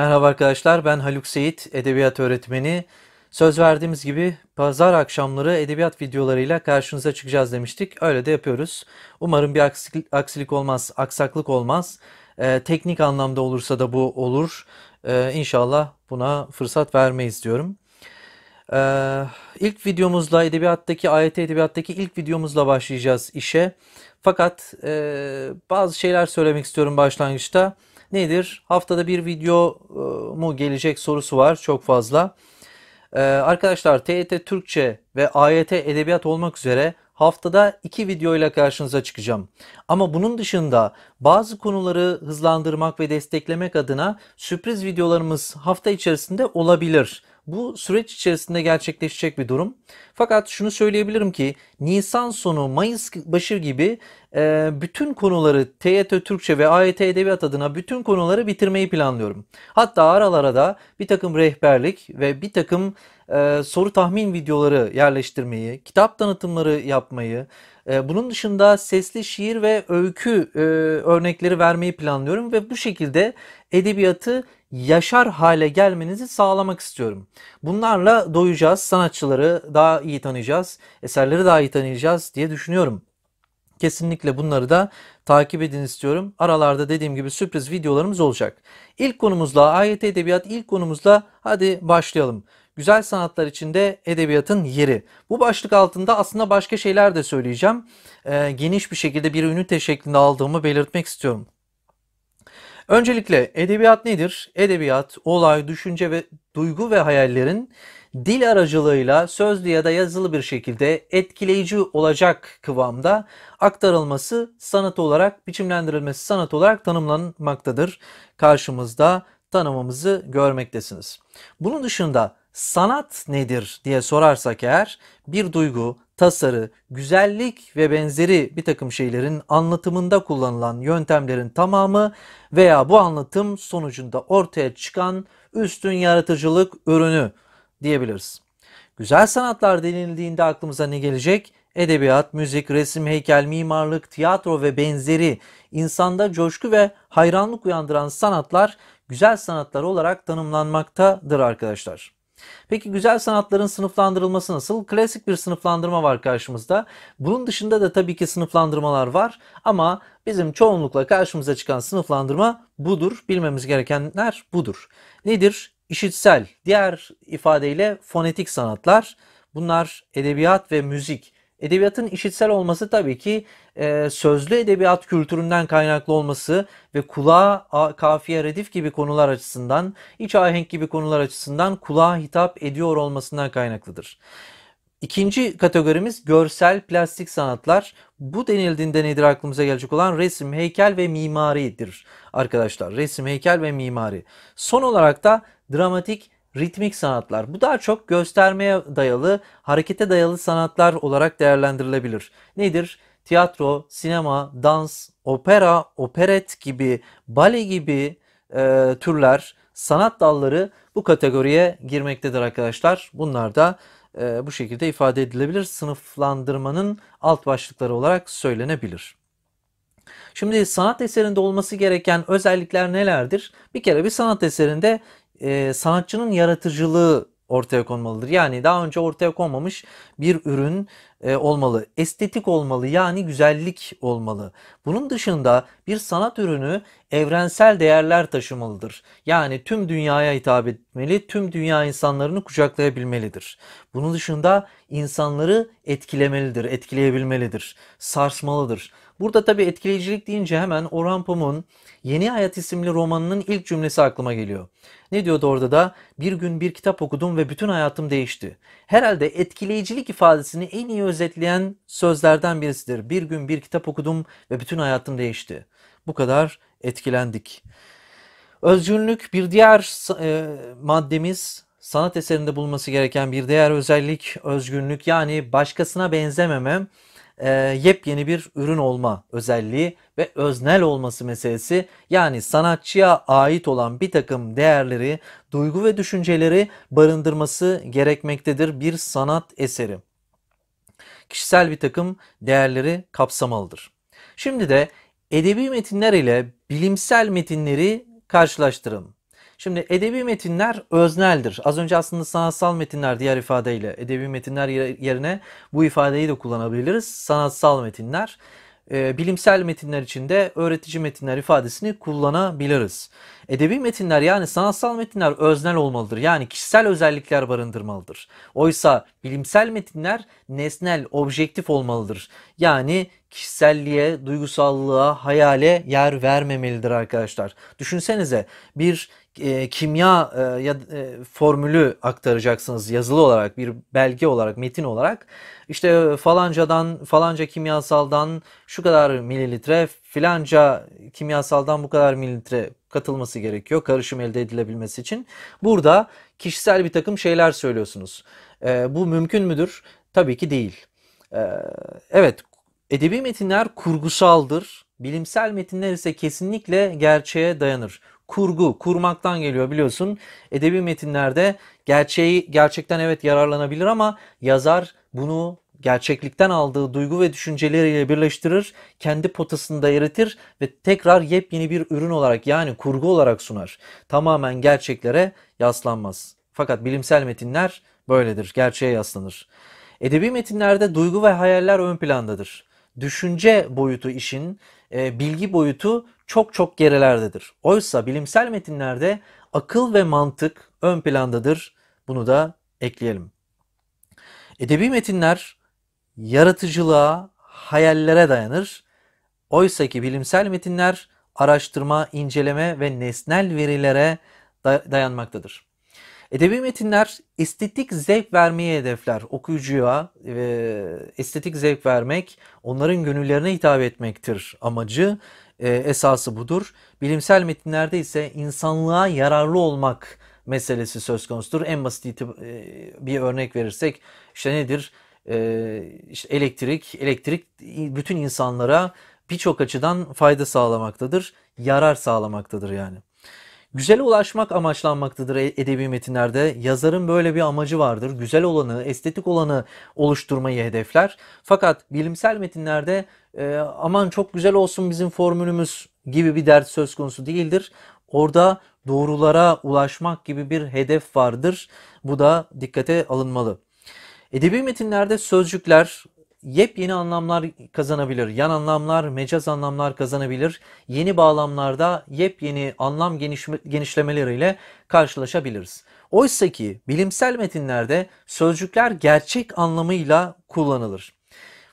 Merhaba arkadaşlar ben Haluk Seyit, edebiyat öğretmeni. Söz verdiğimiz gibi pazar akşamları edebiyat videolarıyla karşınıza çıkacağız demiştik. Öyle de yapıyoruz. Umarım bir aksilik, olmaz, aksaklık olmaz. Ee, teknik anlamda olursa da bu olur. Ee, inşallah buna fırsat vermeyiz diyorum. Ee, ilk videomuzla edebiyattaki, AYT edebiyattaki ilk videomuzla başlayacağız işe. Fakat e, bazı şeyler söylemek istiyorum başlangıçta nedir? Haftada bir video e, mu gelecek sorusu var çok fazla. E, arkadaşlar TET e Türkçe ve AYT Edebiyat olmak üzere haftada iki video ile karşınıza çıkacağım. Ama bunun dışında bazı konuları hızlandırmak ve desteklemek adına sürpriz videolarımız hafta içerisinde olabilir. Bu süreç içerisinde gerçekleşecek bir durum. Fakat şunu söyleyebilirim ki Nisan sonu Mayıs başı gibi e, bütün konuları TYT Türkçe ve AYT Edebiyat adına bütün konuları bitirmeyi planlıyorum. Hatta aralara da bir takım rehberlik ve bir takım e, soru tahmin videoları yerleştirmeyi, kitap tanıtımları yapmayı, e, bunun dışında sesli şiir ve öykü e, örnekleri vermeyi planlıyorum ve bu şekilde edebiyatı yaşar hale gelmenizi sağlamak istiyorum. Bunlarla doyacağız, sanatçıları daha iyi tanıyacağız, eserleri daha iyi tanıyacağız diye düşünüyorum. Kesinlikle bunları da takip edin istiyorum. Aralarda dediğim gibi sürpriz videolarımız olacak. İlk konumuzla AYT Edebiyat ilk konumuzla hadi başlayalım. Güzel sanatlar içinde edebiyatın yeri. Bu başlık altında aslında başka şeyler de söyleyeceğim. Ee, geniş bir şekilde bir ünite şeklinde aldığımı belirtmek istiyorum. Öncelikle edebiyat nedir? Edebiyat, olay, düşünce ve duygu ve hayallerin dil aracılığıyla sözlü ya da yazılı bir şekilde etkileyici olacak kıvamda aktarılması sanat olarak, biçimlendirilmesi sanat olarak tanımlanmaktadır. Karşımızda tanımımızı görmektesiniz. Bunun dışında sanat nedir diye sorarsak eğer bir duygu, tasarı, güzellik ve benzeri bir takım şeylerin anlatımında kullanılan yöntemlerin tamamı veya bu anlatım sonucunda ortaya çıkan üstün yaratıcılık ürünü diyebiliriz. Güzel sanatlar denildiğinde aklımıza ne gelecek? Edebiyat, müzik, resim, heykel, mimarlık, tiyatro ve benzeri insanda coşku ve hayranlık uyandıran sanatlar güzel sanatlar olarak tanımlanmaktadır arkadaşlar. Peki güzel sanatların sınıflandırılması nasıl? Klasik bir sınıflandırma var karşımızda. Bunun dışında da tabii ki sınıflandırmalar var ama bizim çoğunlukla karşımıza çıkan sınıflandırma budur. Bilmemiz gerekenler budur. Nedir? İşitsel, diğer ifadeyle fonetik sanatlar. Bunlar edebiyat ve müzik Edebiyatın işitsel olması tabii ki e, sözlü edebiyat kültüründen kaynaklı olması ve kulağa kafiye redif gibi konular açısından, iç ahenk gibi konular açısından kulağa hitap ediyor olmasından kaynaklıdır. İkinci kategorimiz görsel plastik sanatlar. Bu denildiğinde nedir aklımıza gelecek olan resim, heykel ve mimaridir arkadaşlar. Resim, heykel ve mimari. Son olarak da dramatik ritmik sanatlar. Bu daha çok göstermeye dayalı, harekete dayalı sanatlar olarak değerlendirilebilir. Nedir? Tiyatro, sinema, dans, opera, operet gibi, bale gibi e, türler, sanat dalları bu kategoriye girmektedir arkadaşlar. Bunlar da e, bu şekilde ifade edilebilir. Sınıflandırmanın alt başlıkları olarak söylenebilir. Şimdi sanat eserinde olması gereken özellikler nelerdir? Bir kere bir sanat eserinde e, sanatçının yaratıcılığı ortaya konmalıdır. Yani daha önce ortaya konmamış bir ürün e, olmalı. Estetik olmalı yani güzellik olmalı. Bunun dışında bir sanat ürünü evrensel değerler taşımalıdır. Yani tüm dünyaya hitap etmeli, tüm dünya insanlarını kucaklayabilmelidir. Bunun dışında insanları etkilemelidir, etkileyebilmelidir, sarsmalıdır. Burada tabii etkileyicilik deyince hemen Orhan Pamuk'un Yeni Hayat isimli romanının ilk cümlesi aklıma geliyor. Ne diyordu orada da? Bir gün bir kitap okudum ve bütün hayatım değişti. Herhalde etkileyicilik ifadesini en iyi özetleyen sözlerden birisidir. Bir gün bir kitap okudum ve bütün hayatım değişti. Bu kadar etkilendik. Özgünlük bir diğer e, maddemiz sanat eserinde bulması gereken bir diğer özellik özgünlük yani başkasına benzememe e, yepyeni bir ürün olma özelliği ve öznel olması meselesi yani sanatçıya ait olan bir takım değerleri, duygu ve düşünceleri barındırması gerekmektedir bir sanat eseri. Kişisel bir takım değerleri kapsamalıdır. Şimdi de edebi metinler ile bilimsel metinleri karşılaştırın. Şimdi edebi metinler özneldir. Az önce aslında sanatsal metinler diğer ifadeyle edebi metinler yerine bu ifadeyi de kullanabiliriz. Sanatsal metinler ee, bilimsel metinler içinde öğretici metinler ifadesini kullanabiliriz. Edebi metinler yani sanatsal metinler öznel olmalıdır. Yani kişisel özellikler barındırmalıdır. Oysa bilimsel metinler nesnel, objektif olmalıdır. Yani kişiselliğe, duygusallığa, hayale yer vermemelidir arkadaşlar. Düşünsenize bir e, kimya e, ya e, formülü aktaracaksınız yazılı olarak bir belge olarak metin olarak işte falancadan falanca kimyasaldan şu kadar mililitre filanca kimyasaldan bu kadar mililitre katılması gerekiyor karışım elde edilebilmesi için. Burada kişisel bir takım şeyler söylüyorsunuz. E, bu mümkün müdür? Tabii ki değil. E, evet edebi metinler kurgusaldır. Bilimsel metinler ise kesinlikle gerçeğe dayanır kurgu, kurmaktan geliyor biliyorsun. Edebi metinlerde gerçeği gerçekten evet yararlanabilir ama yazar bunu gerçeklikten aldığı duygu ve düşünceleriyle birleştirir, kendi potasında eritir ve tekrar yepyeni bir ürün olarak yani kurgu olarak sunar. Tamamen gerçeklere yaslanmaz. Fakat bilimsel metinler böyledir, gerçeğe yaslanır. Edebi metinlerde duygu ve hayaller ön plandadır düşünce boyutu işin, e, bilgi boyutu çok çok gerilerdedir. Oysa bilimsel metinlerde akıl ve mantık ön plandadır. Bunu da ekleyelim. Edebi metinler yaratıcılığa, hayallere dayanır. Oysa ki bilimsel metinler araştırma, inceleme ve nesnel verilere dayanmaktadır. Edebi metinler estetik zevk vermeye hedefler. Okuyucuya e, estetik zevk vermek, onların gönüllerine hitap etmektir amacı. E, esası budur. Bilimsel metinlerde ise insanlığa yararlı olmak meselesi söz konusudur. En basit e, bir örnek verirsek işte nedir? E, işte elektrik, elektrik bütün insanlara birçok açıdan fayda sağlamaktadır, yarar sağlamaktadır yani. Güzel ulaşmak amaçlanmaktadır e- edebi metinlerde. Yazarın böyle bir amacı vardır. Güzel olanı, estetik olanı oluşturmayı hedefler. Fakat bilimsel metinlerde e, aman çok güzel olsun bizim formülümüz gibi bir dert söz konusu değildir. Orada doğrulara ulaşmak gibi bir hedef vardır. Bu da dikkate alınmalı. Edebi metinlerde sözcükler, yepyeni anlamlar kazanabilir. Yan anlamlar, mecaz anlamlar kazanabilir. Yeni bağlamlarda yepyeni anlam genişlemeleriyle karşılaşabiliriz. Oysa ki bilimsel metinlerde sözcükler gerçek anlamıyla kullanılır.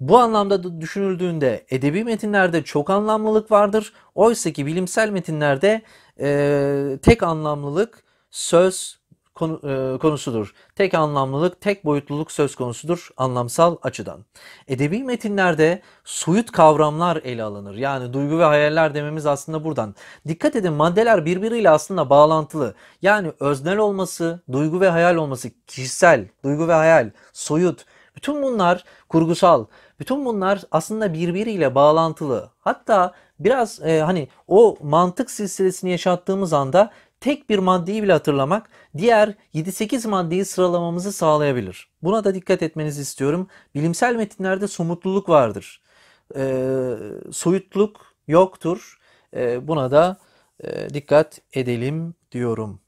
Bu anlamda düşünüldüğünde edebi metinlerde çok anlamlılık vardır. Oysa ki bilimsel metinlerde e, tek anlamlılık söz konu, e, konusudur. Tek anlamlılık, tek boyutluluk söz konusudur anlamsal açıdan. Edebi metinlerde soyut kavramlar ele alınır. Yani duygu ve hayaller dememiz aslında buradan. Dikkat edin maddeler birbiriyle aslında bağlantılı. Yani öznel olması, duygu ve hayal olması, kişisel, duygu ve hayal, soyut. Bütün bunlar kurgusal. Bütün bunlar aslında birbiriyle bağlantılı. Hatta biraz e, hani o mantık silsilesini yaşattığımız anda tek bir maddeyi bile hatırlamak diğer 7-8 maddeyi sıralamamızı sağlayabilir. Buna da dikkat etmenizi istiyorum. Bilimsel metinlerde somutluluk vardır. E, soyutluk yoktur. E, buna da e, dikkat edelim diyorum.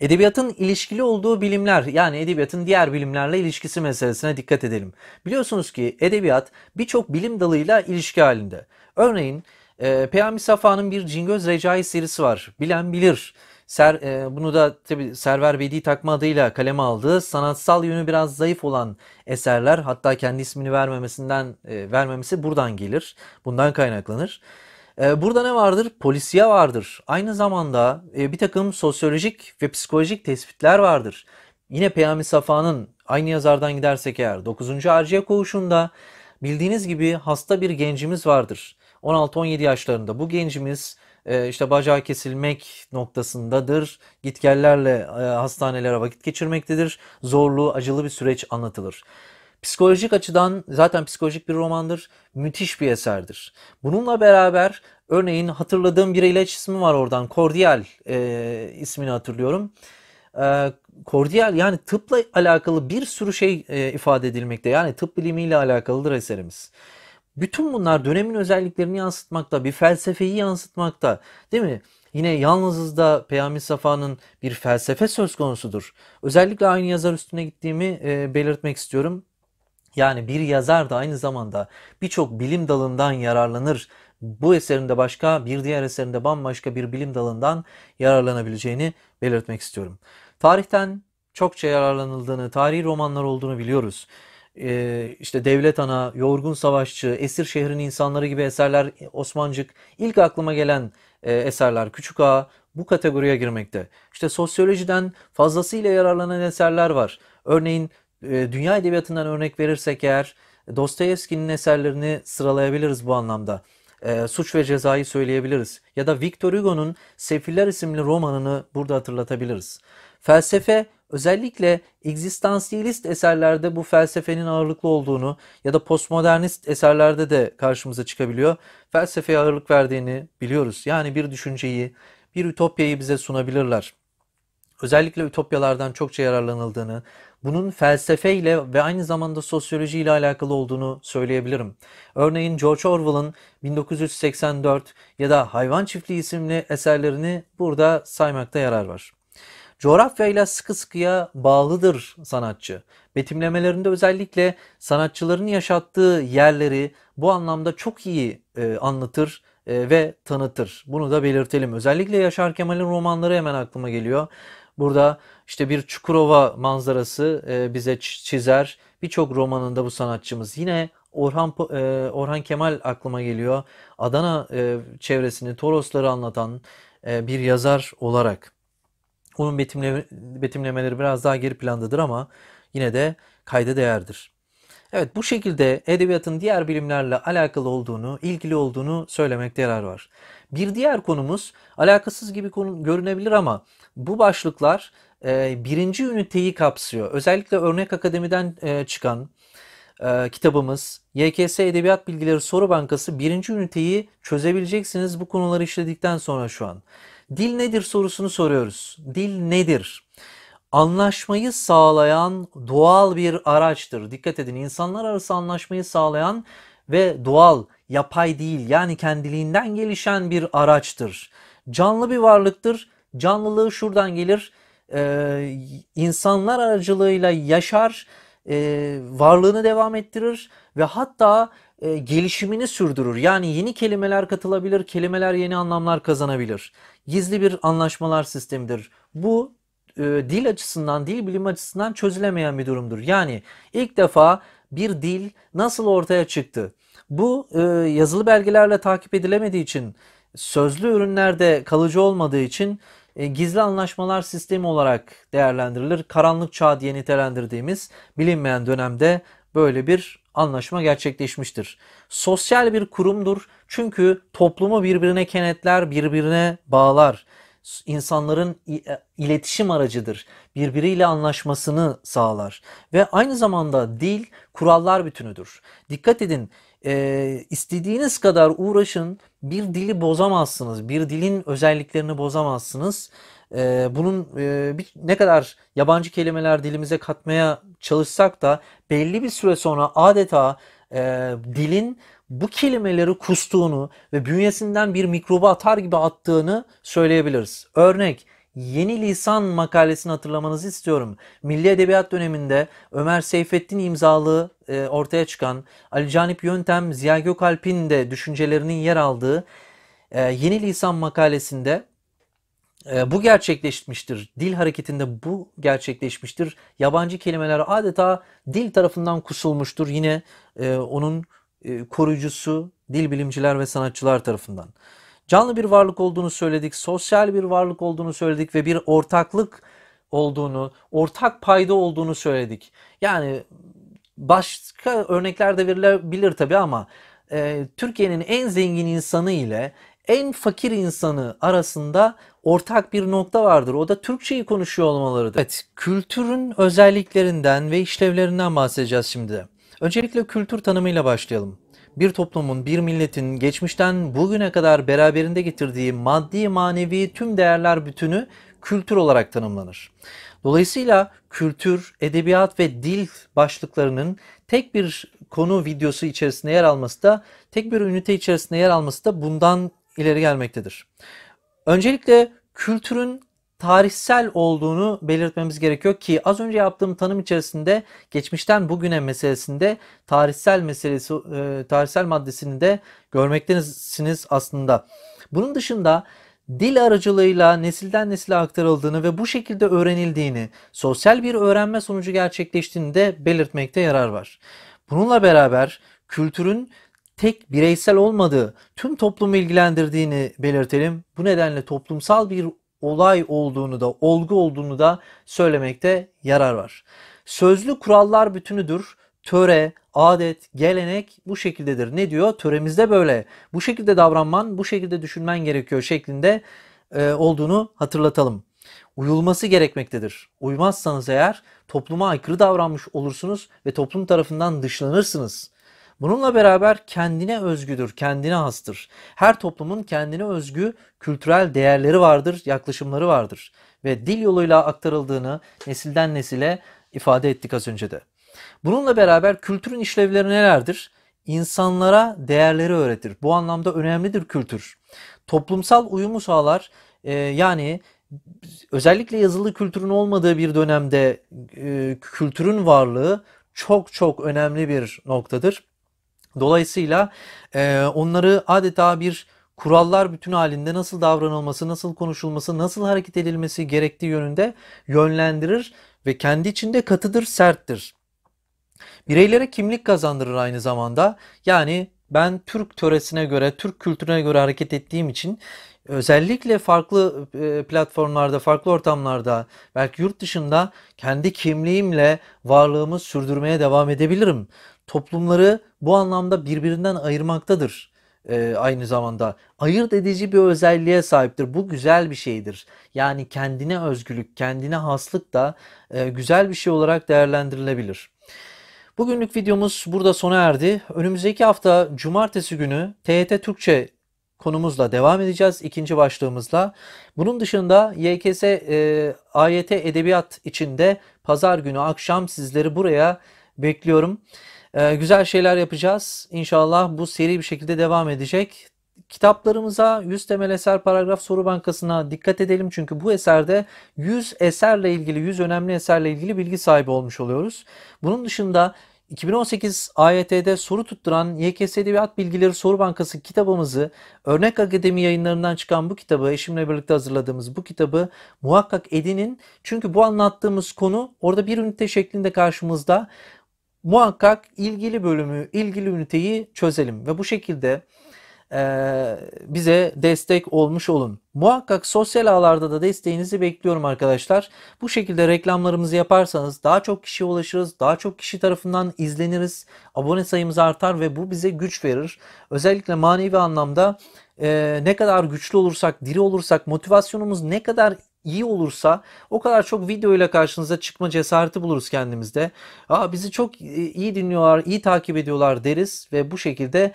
Edebiyatın ilişkili olduğu bilimler yani edebiyatın diğer bilimlerle ilişkisi meselesine dikkat edelim. Biliyorsunuz ki edebiyat birçok bilim dalıyla ilişki halinde. Örneğin e, Peyami Safa'nın bir Cingöz Recai serisi var. Bilen bilir. Ser, e, bunu da tabi Server Bedi takma adıyla kaleme aldı. Sanatsal yönü biraz zayıf olan eserler hatta kendi ismini vermemesinden e, vermemesi buradan gelir. Bundan kaynaklanır. E, burada ne vardır? Polisiye vardır. Aynı zamanda e, bir takım sosyolojik ve psikolojik tespitler vardır. Yine Peyami Safa'nın aynı yazardan gidersek eğer 9. Arciye Koğuşu'nda bildiğiniz gibi hasta bir gencimiz vardır. 16-17 yaşlarında bu gencimiz e, işte bacağı kesilmek noktasındadır. Gitgellerle e, hastanelere vakit geçirmektedir. Zorlu, acılı bir süreç anlatılır. Psikolojik açıdan zaten psikolojik bir romandır. Müthiş bir eserdir. Bununla beraber örneğin hatırladığım bir ilaç ismi var oradan. Cordial e, ismini hatırlıyorum. E, Cordial yani tıpla alakalı bir sürü şey e, ifade edilmekte. Yani tıp bilimiyle alakalıdır eserimiz. Bütün bunlar dönemin özelliklerini yansıtmakta, bir felsefeyi yansıtmakta. Değil mi? Yine yalnızız da Peyami Safa'nın bir felsefe söz konusudur. Özellikle aynı yazar üstüne gittiğimi e, belirtmek istiyorum. Yani bir yazar da aynı zamanda birçok bilim dalından yararlanır. Bu eserinde başka, bir diğer eserinde bambaşka bir bilim dalından yararlanabileceğini belirtmek istiyorum. Tarihten çokça yararlanıldığını, tarihi romanlar olduğunu biliyoruz e, işte Devlet Ana, Yorgun Savaşçı, Esir Şehrin İnsanları gibi eserler Osmancık ilk aklıma gelen e, eserler Küçük Ağa bu kategoriye girmekte. İşte sosyolojiden fazlasıyla yararlanan eserler var. Örneğin e, dünya edebiyatından örnek verirsek eğer Dostoyevski'nin eserlerini sıralayabiliriz bu anlamda. E, Suç ve Ceza'yı söyleyebiliriz. Ya da Victor Hugo'nun Sefiller isimli romanını burada hatırlatabiliriz. Felsefe Özellikle egzistansiyelist eserlerde bu felsefenin ağırlıklı olduğunu ya da postmodernist eserlerde de karşımıza çıkabiliyor. Felsefeye ağırlık verdiğini biliyoruz. Yani bir düşünceyi, bir ütopyayı bize sunabilirler. Özellikle ütopyalardan çokça yararlanıldığını, bunun felsefeyle ve aynı zamanda sosyolojiyle alakalı olduğunu söyleyebilirim. Örneğin George Orwell'ın 1984 ya da Hayvan Çiftliği isimli eserlerini burada saymakta yarar var coğrafyayla sıkı sıkıya bağlıdır sanatçı. Betimlemelerinde özellikle sanatçıların yaşattığı yerleri bu anlamda çok iyi e, anlatır e, ve tanıtır. Bunu da belirtelim. Özellikle Yaşar Kemal'in romanları hemen aklıma geliyor. Burada işte bir Çukurova manzarası e, bize çizer. Birçok romanında bu sanatçımız. Yine Orhan e, Orhan Kemal aklıma geliyor. Adana e, çevresini, Torosları anlatan e, bir yazar olarak. Onun betimle, betimlemeleri biraz daha geri plandadır ama yine de kayda değerdir. Evet bu şekilde edebiyatın diğer bilimlerle alakalı olduğunu, ilgili olduğunu söylemekte yarar var. Bir diğer konumuz alakasız gibi konu, görünebilir ama bu başlıklar e, birinci üniteyi kapsıyor. Özellikle Örnek Akademi'den e, çıkan e, kitabımız YKS Edebiyat Bilgileri Soru Bankası birinci üniteyi çözebileceksiniz bu konuları işledikten sonra şu an. Dil nedir sorusunu soruyoruz. Dil nedir? Anlaşmayı sağlayan doğal bir araçtır. Dikkat edin insanlar arası anlaşmayı sağlayan ve doğal, yapay değil yani kendiliğinden gelişen bir araçtır. Canlı bir varlıktır. Canlılığı şuradan gelir. Ee, insanlar aracılığıyla yaşar, e, varlığını devam ettirir ve hatta e, gelişimini sürdürür. Yani yeni kelimeler katılabilir, kelimeler yeni anlamlar kazanabilir. Gizli bir anlaşmalar sistemidir. Bu e, dil açısından, dil bilimi açısından çözülemeyen bir durumdur. Yani ilk defa bir dil nasıl ortaya çıktı? Bu e, yazılı belgelerle takip edilemediği için, sözlü ürünlerde kalıcı olmadığı için e, gizli anlaşmalar sistemi olarak değerlendirilir. Karanlık çağ diye nitelendirdiğimiz bilinmeyen dönemde böyle bir anlaşma gerçekleşmiştir. Sosyal bir kurumdur çünkü toplumu birbirine kenetler, birbirine bağlar. İnsanların e, iletişim aracıdır. Birbiriyle anlaşmasını sağlar. Ve aynı zamanda dil kurallar bütünüdür. Dikkat edin e, istediğiniz kadar uğraşın bir dili bozamazsınız. Bir dilin özelliklerini bozamazsınız e, bunun e, bir, ne kadar yabancı kelimeler dilimize katmaya çalışsak da belli bir süre sonra adeta e, dilin bu kelimeleri kustuğunu ve bünyesinden bir mikroba atar gibi attığını söyleyebiliriz. Örnek Yeni Lisan makalesini hatırlamanızı istiyorum. Milli Edebiyat döneminde Ömer Seyfettin imzalı e, ortaya çıkan Ali Canip Yöntem, Ziya Gökalp'in de düşüncelerinin yer aldığı e, Yeni Lisan makalesinde ee, bu gerçekleşmiştir. Dil hareketinde bu gerçekleşmiştir. Yabancı kelimeler adeta dil tarafından kusulmuştur. Yine e, onun e, koruyucusu dil bilimciler ve sanatçılar tarafından. Canlı bir varlık olduğunu söyledik, sosyal bir varlık olduğunu söyledik ve bir ortaklık olduğunu, ortak payda olduğunu söyledik. Yani başka örnekler de verilebilir tabii ama e, Türkiye'nin en zengin insanı ile en fakir insanı arasında ortak bir nokta vardır. O da Türkçeyi konuşuyor olmalarıdır. Evet, kültürün özelliklerinden ve işlevlerinden bahsedeceğiz şimdi de. Öncelikle kültür tanımıyla başlayalım. Bir toplumun, bir milletin geçmişten bugüne kadar beraberinde getirdiği maddi, manevi tüm değerler bütünü kültür olarak tanımlanır. Dolayısıyla kültür, edebiyat ve dil başlıklarının tek bir konu videosu içerisinde yer alması da, tek bir ünite içerisinde yer alması da bundan ileri gelmektedir. Öncelikle kültürün tarihsel olduğunu belirtmemiz gerekiyor ki az önce yaptığım tanım içerisinde geçmişten bugüne meselesinde tarihsel meselesi e, tarihsel maddesini de görmektesiniz aslında. Bunun dışında dil aracılığıyla nesilden nesile aktarıldığını ve bu şekilde öğrenildiğini, sosyal bir öğrenme sonucu gerçekleştiğini de belirtmekte yarar var. Bununla beraber kültürün tek bireysel olmadığı, tüm toplumu ilgilendirdiğini belirtelim. Bu nedenle toplumsal bir olay olduğunu da, olgu olduğunu da söylemekte yarar var. Sözlü kurallar bütünüdür. Töre, adet, gelenek bu şekildedir. Ne diyor? Töremizde böyle. Bu şekilde davranman, bu şekilde düşünmen gerekiyor şeklinde e, olduğunu hatırlatalım. Uyulması gerekmektedir. Uymazsanız eğer topluma aykırı davranmış olursunuz ve toplum tarafından dışlanırsınız. Bununla beraber kendine özgüdür, kendine hastır. Her toplumun kendine özgü kültürel değerleri vardır, yaklaşımları vardır. Ve dil yoluyla aktarıldığını nesilden nesile ifade ettik az önce de. Bununla beraber kültürün işlevleri nelerdir? İnsanlara değerleri öğretir. Bu anlamda önemlidir kültür. Toplumsal uyumu sağlar. Ee, yani özellikle yazılı kültürün olmadığı bir dönemde e, kültürün varlığı çok çok önemli bir noktadır. Dolayısıyla e, onları adeta bir kurallar bütün halinde nasıl davranılması, nasıl konuşulması, nasıl hareket edilmesi gerektiği yönünde yönlendirir ve kendi içinde katıdır, serttir. Bireylere kimlik kazandırır aynı zamanda. Yani ben Türk töresine göre, Türk kültürüne göre hareket ettiğim için özellikle farklı platformlarda, farklı ortamlarda, belki yurt dışında kendi kimliğimle varlığımı sürdürmeye devam edebilirim. Toplumları bu anlamda birbirinden ayırmaktadır e, aynı zamanda. Ayırt edici bir özelliğe sahiptir. Bu güzel bir şeydir. Yani kendine özgülük, kendine haslık da e, güzel bir şey olarak değerlendirilebilir. Bugünlük videomuz burada sona erdi. Önümüzdeki hafta cumartesi günü TET Türkçe konumuzla devam edeceğiz. ikinci başlığımızla. Bunun dışında YKS e, AYT Edebiyat içinde pazar günü akşam sizleri buraya bekliyorum. Ee, güzel şeyler yapacağız. İnşallah bu seri bir şekilde devam edecek. Kitaplarımıza 100 temel eser paragraf soru bankasına dikkat edelim. Çünkü bu eserde 100 eserle ilgili, 100 önemli eserle ilgili bilgi sahibi olmuş oluyoruz. Bunun dışında 2018 AYT'de soru tutturan YKS Edebiyat Bilgileri Soru Bankası kitabımızı, Örnek Akademi yayınlarından çıkan bu kitabı, eşimle birlikte hazırladığımız bu kitabı muhakkak edinin. Çünkü bu anlattığımız konu orada bir ünite şeklinde karşımızda muhakkak ilgili bölümü, ilgili üniteyi çözelim ve bu şekilde e, bize destek olmuş olun. Muhakkak sosyal ağlarda da desteğinizi bekliyorum arkadaşlar. Bu şekilde reklamlarımızı yaparsanız daha çok kişiye ulaşırız, daha çok kişi tarafından izleniriz, abone sayımız artar ve bu bize güç verir. Özellikle manevi anlamda e, ne kadar güçlü olursak, diri olursak, motivasyonumuz ne kadar iyi olursa o kadar çok video ile karşınıza çıkma cesareti buluruz kendimizde. Aa, bizi çok e, iyi dinliyorlar, iyi takip ediyorlar deriz ve bu şekilde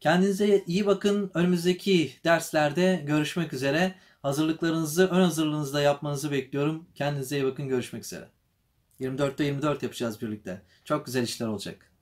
Kendinize iyi bakın. Önümüzdeki derslerde görüşmek üzere. Hazırlıklarınızı, ön hazırlığınızda yapmanızı bekliyorum. Kendinize iyi bakın. Görüşmek üzere. 24'te 24 yapacağız birlikte. Çok güzel işler olacak.